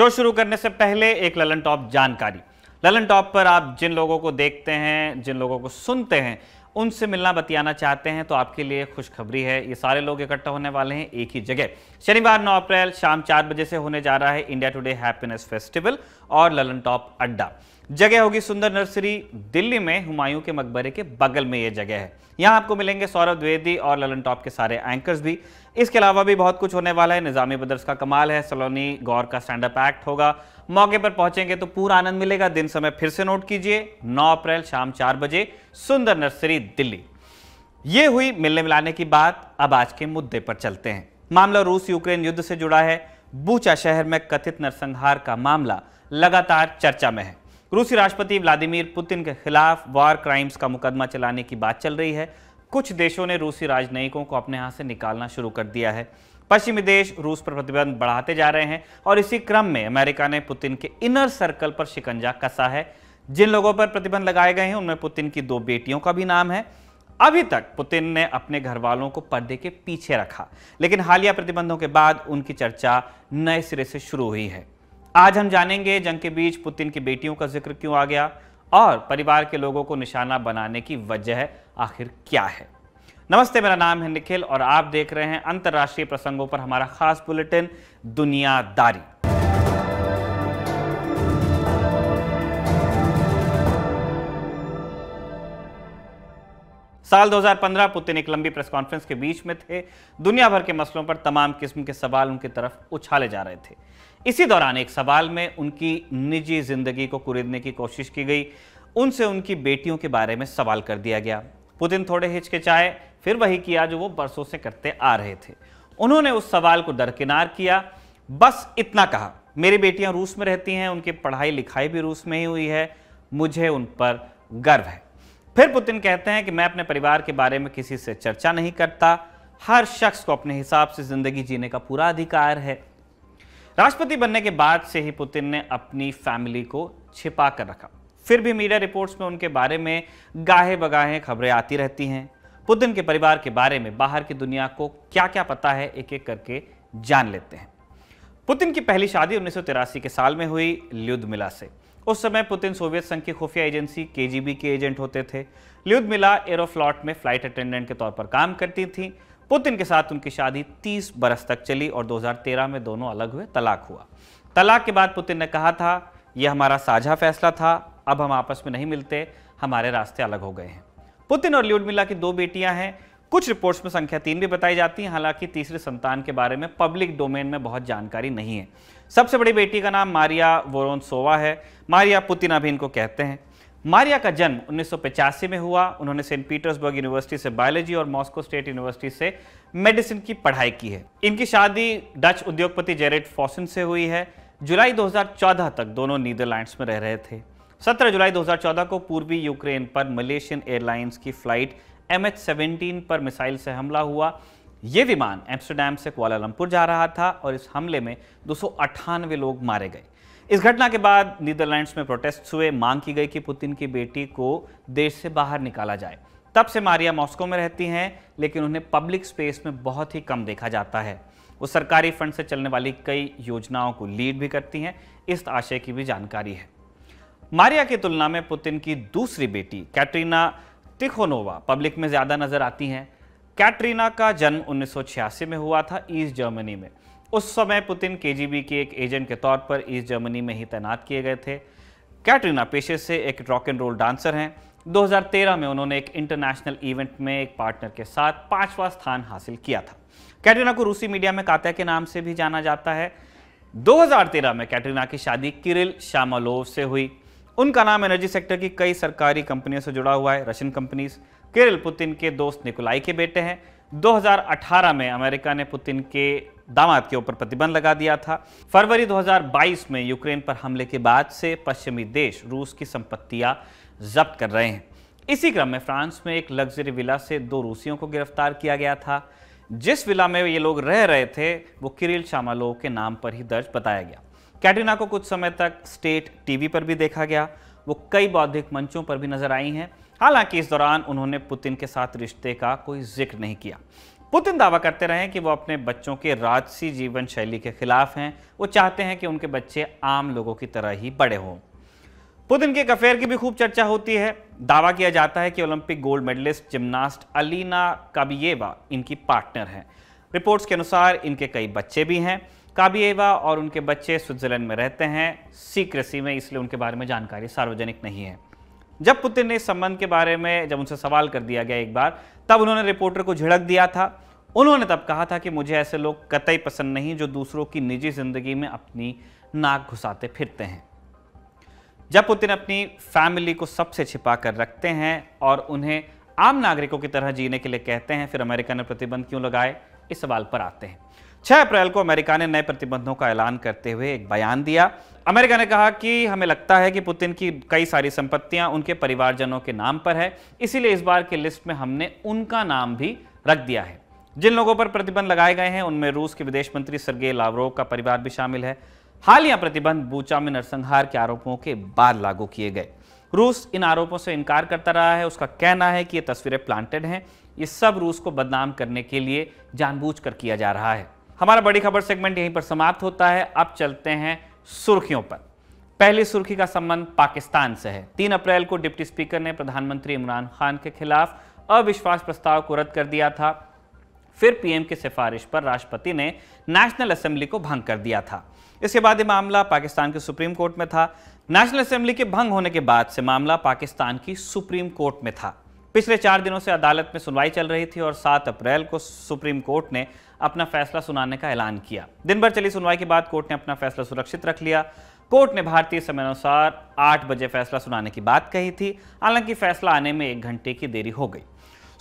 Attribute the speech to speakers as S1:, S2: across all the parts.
S1: show शुरू करने से पहले एक ललन टॉप जानकारी ललन टॉप पर आप जिन लोगों को देखते हैं जिन लोगों को सुनते हैं उनसे मिलना बतियाना चाहते हैं तो आपके लिए खुशखबरी है ये सारे लोग इकट्ठा होने वाले हैं एक ही जगह शनिवार 9 अप्रैल शाम चार बजे से होने जा रहा है इंडिया टुडे हैप्पीनेस फेस्टिवल और ललन टॉप अड्डा जगह होगी सुंदर नर्सरी दिल्ली में हुमायूं के मकबरे के बगल में ये जगह है यहाँ आपको मिलेंगे सौरभ द्विवेदी और ललन टॉप के सारे एंकर्स भी इसके अलावा भी बहुत कुछ होने वाला है निज़ामी ब्रदर्स का कमाल है सलोनी गौर का स्टैंड अप एक्ट होगा मौके पर पहुंचेंगे तो पूरा आनंद मिलेगा दिन समय फिर से नोट कीजिए 9 अप्रैल शाम चार बजे सुंदर नर्सरी दिल्ली ये हुई मिलने मिलाने की बात अब आज के मुद्दे पर चलते हैं मामला रूस यूक्रेन युद्ध से जुड़ा है बूचा शहर में कथित नरसंहार का मामला लगातार चर्चा में है रूसी राष्ट्रपति व्लादिमीर पुतिन के खिलाफ वॉर क्राइम्स का मुकदमा चलाने की बात चल रही है कुछ देशों ने रूसी राजनयिकों को अपने यहाँ से निकालना शुरू कर दिया है पश्चिमी देश रूस पर प्रतिबंध बढ़ाते जा रहे हैं और इसी क्रम में अमेरिका ने पुतिन के इनर सर्कल पर शिकंजा कसा है जिन लोगों पर प्रतिबंध लगाए गए हैं उनमें पुतिन की दो बेटियों का भी नाम है अभी तक पुतिन ने अपने घर वालों को पर्दे के पीछे रखा लेकिन हालिया प्रतिबंधों के बाद उनकी चर्चा नए सिरे से शुरू हुई है आज हम जानेंगे जंग के बीच पुतिन की बेटियों का जिक्र क्यों आ गया और परिवार के लोगों को निशाना बनाने की वजह आखिर क्या है नमस्ते मेरा नाम है निखिल और आप देख रहे हैं अंतर्राष्ट्रीय प्रसंगों पर हमारा खास बुलेटिन दुनियादारी साल 2015 पुतिन एक लंबी प्रेस कॉन्फ्रेंस के बीच में थे दुनिया भर के मसलों पर तमाम किस्म के सवाल उनकी तरफ उछाले जा रहे थे इसी दौरान एक सवाल में उनकी निजी जिंदगी को कुरीदने की कोशिश की गई उनसे उनकी बेटियों के बारे में सवाल कर दिया गया पुतिन थोड़े हिचकिचाए फिर वही किया जो वो बरसों से करते आ रहे थे उन्होंने उस सवाल को दरकिनार किया बस इतना कहा मेरी बेटियां रूस में रहती हैं उनकी पढ़ाई लिखाई भी रूस में ही हुई है मुझे उन पर गर्व है फिर पुतिन कहते हैं कि मैं अपने परिवार के बारे में किसी से चर्चा नहीं करता हर शख्स को अपने हिसाब से जिंदगी जीने का पूरा अधिकार है राष्ट्रपति बनने के बाद से ही पुतिन ने अपनी फैमिली को छिपा कर रखा फिर भी मीडिया रिपोर्ट्स में उनके बारे में गाहे बगाहे खबरें आती रहती हैं पुतिन के परिवार के बारे में बाहर की दुनिया को क्या क्या पता है एक एक करके जान लेते हैं पुतिन की पहली शादी उन्नीस के साल में हुई मिला से उस समय पुतिन सोवियत संघ की खुफिया एजेंसी केजीबी के एजेंट होते थे ल्यूदमिला एरोफ्लॉट में फ्लाइट अटेंडेंट के तौर पर काम करती थी पुतिन के साथ उनकी शादी 30 बरस तक चली और 2013 में दोनों अलग हुए तलाक हुआ तलाक के बाद पुतिन ने कहा था यह हमारा साझा फैसला था अब हम आपस में नहीं मिलते हमारे रास्ते अलग हो गए हैं पुतिन और ल्यूडमिला की दो बेटियां हैं कुछ रिपोर्ट्स में संख्या तीन भी बताई जाती है हालांकि तीसरे संतान के बारे में पब्लिक डोमेन में बहुत जानकारी नहीं है सबसे बड़ी बेटी का नाम मारिया वोरोनसोवा है मारिया पुतिना भी इनको कहते हैं मारिया का जन्म उन्नीस में हुआ उन्होंने सेंट पीटर्सबर्ग यूनिवर्सिटी से बायोलॉजी और मॉस्को स्टेट यूनिवर्सिटी से मेडिसिन की पढ़ाई की है इनकी शादी डच उद्योगपति जेरेट फॉसिन से हुई है जुलाई 2014 तक दोनों नीदरलैंड्स में रह रहे थे 17 जुलाई 2014 को पूर्वी यूक्रेन पर मलेशियन एयरलाइंस की फ्लाइट एम एच पर मिसाइल से हमला हुआ ये विमान एम्स्टरडेम से कुआलालंपुर जा रहा था और इस हमले में दो लोग मारे गए इस घटना के बाद नीदरलैंड्स में प्रोटेस्ट हुए मांग की गई कि पुतिन की बेटी को देश से बाहर निकाला जाए तब से मारिया मॉस्को में रहती हैं लेकिन उन्हें पब्लिक स्पेस में बहुत ही कम देखा जाता है वो सरकारी फंड से चलने वाली कई योजनाओं को लीड भी करती हैं इस आशय की भी जानकारी है मारिया की तुलना में पुतिन की दूसरी बेटी कैटरीना तिखोनोवा पब्लिक में ज़्यादा नज़र आती हैं कैटरीना का जन्म उन्नीस में हुआ था ईस्ट जर्मनी में उस समय पुतिन केजीबी के एक एजेंट के तौर पर ईस्ट जर्मनी में ही तैनात किए गए थे कैटरीना पेशे से एक रॉक एंड रोल डांसर हैं 2013 में उन्होंने एक इंटरनेशनल इवेंट में एक पार्टनर के साथ पांचवा स्थान हासिल किया था कैटरीना को रूसी मीडिया में कात्या के नाम से भी जाना जाता है 2013 में कैटरीना की शादी किरिल शामालोव से हुई उनका नाम एनर्जी सेक्टर की कई सरकारी कंपनियों से जुड़ा हुआ है रशियन कंपनीज केरल पुतिन के दोस्त निकोलाई के बेटे हैं 2018 में अमेरिका ने पुतिन के दामाद के ऊपर प्रतिबंध लगा दिया था फरवरी 2022 में यूक्रेन पर हमले के बाद से पश्चिमी देश रूस की संपत्तियां जब्त कर रहे हैं इसी क्रम में फ्रांस में एक लग्जरी विला से दो रूसियों को गिरफ्तार किया गया था जिस विला में ये लोग रह रहे थे वो किरिल शामालो के नाम पर ही दर्ज बताया गया कैटरीना को कुछ समय तक स्टेट टीवी पर भी देखा गया वो कई बौद्धिक मंचों पर भी नजर आई हैं हालांकि इस दौरान उन्होंने पुतिन के साथ रिश्ते का कोई जिक्र नहीं किया पुतिन दावा करते रहे कि वो अपने बच्चों के राजसी जीवन शैली के खिलाफ हैं वो चाहते हैं कि उनके बच्चे आम लोगों की तरह ही बड़े हों पुतिन के अफेयर की भी खूब चर्चा होती है दावा किया जाता है कि Olympic gold medalist gymnast Alina Kabaeva इनकी पार्टनर हैं रिपोर्ट्स के अनुसार इनके कई बच्चे भी हैं काबिएवा और उनके बच्चे स्विट्जरलैंड में रहते हैं सीक्रेसी में इसलिए उनके बारे में जानकारी सार्वजनिक नहीं है जब पुतिन ने इस संबंध के बारे में जब उनसे सवाल कर दिया गया एक बार तब उन्होंने रिपोर्टर को झिड़क दिया था उन्होंने तब कहा था कि मुझे ऐसे लोग कतई पसंद नहीं जो दूसरों की निजी जिंदगी में अपनी नाक घुसाते फिरते हैं जब पुतिन अपनी फैमिली को सबसे छिपा कर रखते हैं और उन्हें आम नागरिकों की तरह जीने के लिए कहते हैं फिर अमेरिका ने प्रतिबंध क्यों लगाए इस सवाल पर आते हैं 6 अप्रैल को अमेरिका ने नए प्रतिबंधों का ऐलान करते हुए एक बयान दिया अमेरिका ने कहा कि हमें लगता है कि पुतिन की कई सारी संपत्तियां उनके परिवारजनों के नाम पर है इसीलिए इस बार की लिस्ट में हमने उनका नाम भी रख दिया है जिन लोगों पर प्रतिबंध लगाए गए हैं उनमें रूस के विदेश मंत्री सरगे लावरोव का परिवार भी शामिल है हालिया प्रतिबंध बूचा में नरसंहार के आरोपों के बाद लागू किए गए रूस इन आरोपों से इनकार करता रहा है उसका कहना है कि ये तस्वीरें प्लांटेड हैं ये सब रूस को बदनाम करने के लिए जानबूझकर किया जा रहा है हमारा बड़ी खबर सेगमेंट यहीं पर समाप्त होता है अब चलते हैं सुर्खियों पर पहली सुर्खी का संबंध पाकिस्तान से है तीन अप्रैल को डिप्टी स्पीकर ने प्रधानमंत्री इमरान खान के खिलाफ अविश्वास प्रस्ताव को रद्द कर दिया था फिर पीएम की सिफारिश पर राष्ट्रपति ने नेशनल असेंबली को भंग कर दिया था इसके बाद यह मामला पाकिस्तान के सुप्रीम कोर्ट में था नेशनल असेंबली के भंग होने के बाद से मामला पाकिस्तान की सुप्रीम कोर्ट में था पिछले चार दिनों से अदालत में सुनवाई चल रही थी और सात अप्रैल को सुप्रीम कोर्ट ने अपना फैसला सुनाने का ऐलान किया दिन भर चली सुनवाई के बाद कोर्ट ने अपना फैसला सुरक्षित रख लिया कोर्ट ने भारतीय समय अनुसार आठ बजे फैसला सुनाने की बात कही थी हालांकि फैसला आने में एक घंटे की देरी हो गई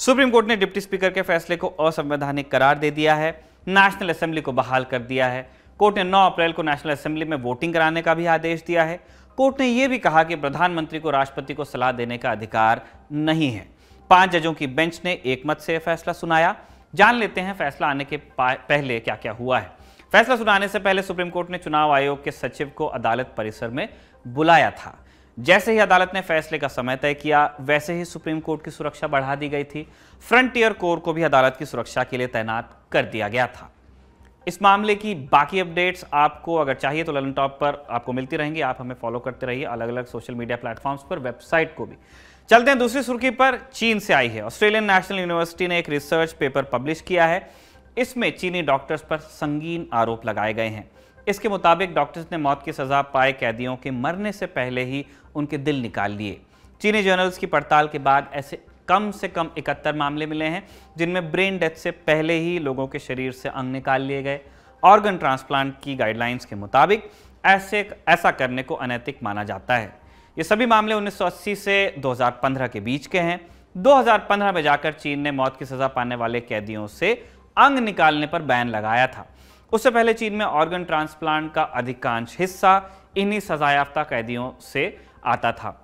S1: सुप्रीम कोर्ट ने डिप्टी स्पीकर के फैसले को असंवैधानिक करार दे दिया है नेशनल असेंबली को बहाल कर दिया है कोर्ट ने 9 अप्रैल को नेशनल असेंबली में वोटिंग कराने का भी आदेश दिया है कोर्ट ने यह भी कहा कि प्रधानमंत्री को राष्ट्रपति को सलाह देने का अधिकार नहीं है पांच जजों की बेंच ने एकमत से फैसला सुनाया जान लेते हैं फैसला आने के पहले क्या क्या हुआ है फैसला सुनाने से पहले सुप्रीम कोर्ट ने चुनाव आयोग के सचिव को अदालत परिसर में बुलाया था जैसे ही अदालत ने फैसले का समय तय किया वैसे ही सुप्रीम कोर्ट की सुरक्षा बढ़ा दी गई थी फ्रंटियर कोर को भी अदालत की सुरक्षा के लिए तैनात कर दिया गया था इस मामले की बाकी अपडेट्स आपको अगर चाहिए तो ललन टॉप पर आपको मिलती रहेंगी आप हमें फॉलो करते रहिए अलग अलग सोशल मीडिया प्लेटफॉर्म्स पर वेबसाइट को भी चलते हैं दूसरी सुर्खी पर चीन से आई है ऑस्ट्रेलियन नेशनल यूनिवर्सिटी ने एक रिसर्च पेपर पब्लिश किया है इसमें चीनी डॉक्टर्स पर संगीन आरोप लगाए गए हैं इसके मुताबिक डॉक्टर्स ने मौत की सजा पाए कैदियों के मरने से पहले ही उनके दिल निकाल लिए चीनी जर्नल्स की पड़ताल के बाद ऐसे कम से कम इकहत्तर मामले मिले हैं जिनमें ब्रेन डेथ से पहले ही लोगों के शरीर से अंग निकाल लिए गए ऑर्गन ट्रांसप्लांट की गाइडलाइंस के मुताबिक ऐसे ऐसा करने को अनैतिक माना जाता है ये सभी मामले 1980 से 2015 के बीच के हैं 2015 में जाकर चीन ने मौत की सजा पाने वाले कैदियों से अंग निकालने पर बैन लगाया था उससे पहले चीन में ऑर्गन ट्रांसप्लांट का अधिकांश हिस्सा इन्हीं सजायाफ्ता कैदियों से आता था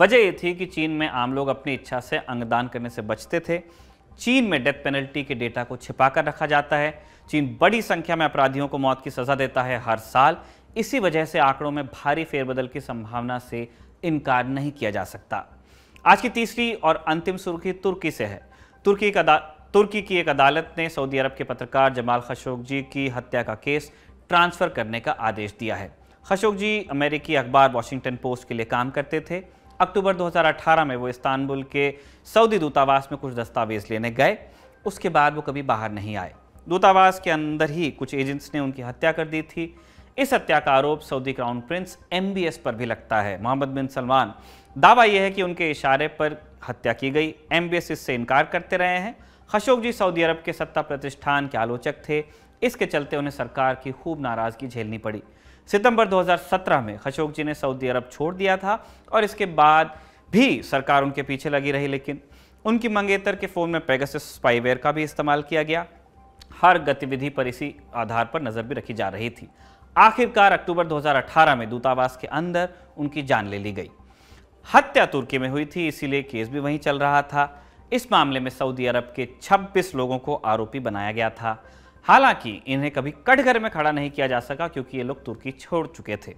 S1: वजह यह थी कि चीन में आम लोग अपनी इच्छा से अंगदान करने से बचते थे चीन में डेथ पेनल्टी के डेटा को छिपा कर रखा जाता है चीन बड़ी संख्या में अपराधियों को मौत की सज़ा देता है हर साल इसी वजह से आंकड़ों में भारी फेरबदल की संभावना से इनकार नहीं किया जा सकता आज की तीसरी और अंतिम सुर्खी तुर्की से है तुर्की का तुर्की की एक अदालत ने सऊदी अरब के पत्रकार जमाल खशोक जी की हत्या का केस ट्रांसफ़र करने का आदेश दिया है खशोक जी अमेरिकी अखबार वॉशिंगटन पोस्ट के लिए काम करते थे अक्टूबर 2018 में वो इस्तानबुल के सऊदी दूतावास में कुछ दस्तावेज लेने गए उसके बाद वो कभी बाहर नहीं आए दूतावास के अंदर ही कुछ एजेंट्स ने उनकी हत्या कर दी थी इस हत्या का आरोप सऊदी क्राउन प्रिंस एमबीएस पर भी लगता है मोहम्मद बिन सलमान दावा यह है कि उनके इशारे पर हत्या की गई एमबीएस इससे इनकार करते रहे हैं जी सऊदी अरब के सत्ता प्रतिष्ठान के आलोचक थे इसके चलते उन्हें सरकार की खूब नाराज़गी झेलनी पड़ी सितंबर 2017 में जी ने सऊदी अरब छोड़ दिया था और इसके बाद भी सरकार उनके पीछे लगी रही लेकिन उनकी मंगेतर के फ़ोन में पैगस स्पाईवेयर का भी इस्तेमाल किया गया हर गतिविधि पर इसी आधार पर नज़र भी रखी जा रही थी आखिरकार अक्टूबर 2018 में दूतावास के अंदर उनकी जान ले ली गई हत्या तुर्की में हुई थी इसीलिए केस भी वहीं चल रहा था इस मामले में सऊदी अरब के 26 लोगों को आरोपी बनाया गया था हालांकि इन्हें कभी कटघरे में खड़ा नहीं किया जा सका क्योंकि ये लोग तुर्की छोड़ चुके थे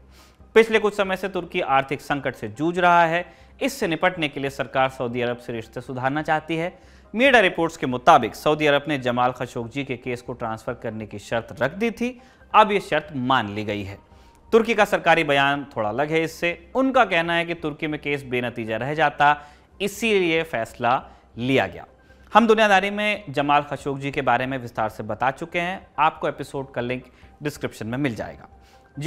S1: पिछले कुछ समय से तुर्की आर्थिक संकट से जूझ रहा है इससे निपटने के लिए सरकार सऊदी अरब से रिश्ते सुधारना चाहती है मीडिया रिपोर्ट्स के मुताबिक सऊदी अरब ने जमाल खशोक जी के केस को ट्रांसफर करने की शर्त रख दी थी अब ये शर्त मान ली गई है तुर्की का सरकारी बयान थोड़ा अलग है इससे उनका कहना है कि तुर्की में केस बेनतीजा रह जाता इसीलिए फैसला लिया गया हम दुनियादारी में जमाल खशोक जी के बारे में विस्तार से बता चुके हैं आपको एपिसोड का लिंक डिस्क्रिप्शन में मिल जाएगा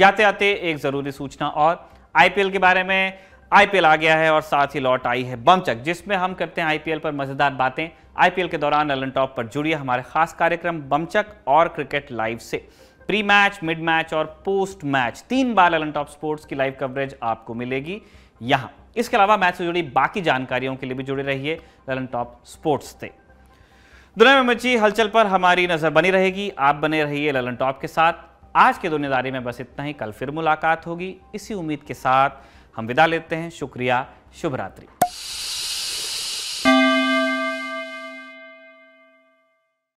S1: जाते आते एक ज़रूरी सूचना और आईपीएल के बारे में आईपीएल आ गया है और साथ ही लौट आई है बमचक जिसमें हम करते हैं आईपीएल पर मज़ेदार बातें आईपीएल के दौरान एलन टॉप पर जुड़िए हमारे खास कार्यक्रम बमचक और क्रिकेट लाइव से प्री मैच मिड मैच और पोस्ट मैच तीन बार ललन टॉप स्पोर्ट्स की लाइव कवरेज आपको मिलेगी यहां इसके अलावा मैच से जुड़ी बाकी जानकारियों के लिए भी जुड़े रहिए ललन टॉप स्पोर्ट्स से दुनिया में मची हलचल पर हमारी नजर बनी रहेगी आप बने रहिए ललन टॉप के साथ आज के दुनियादारी में बस इतना ही कल फिर मुलाकात होगी इसी उम्मीद के साथ हम विदा लेते हैं शुक्रिया शुभरात्रि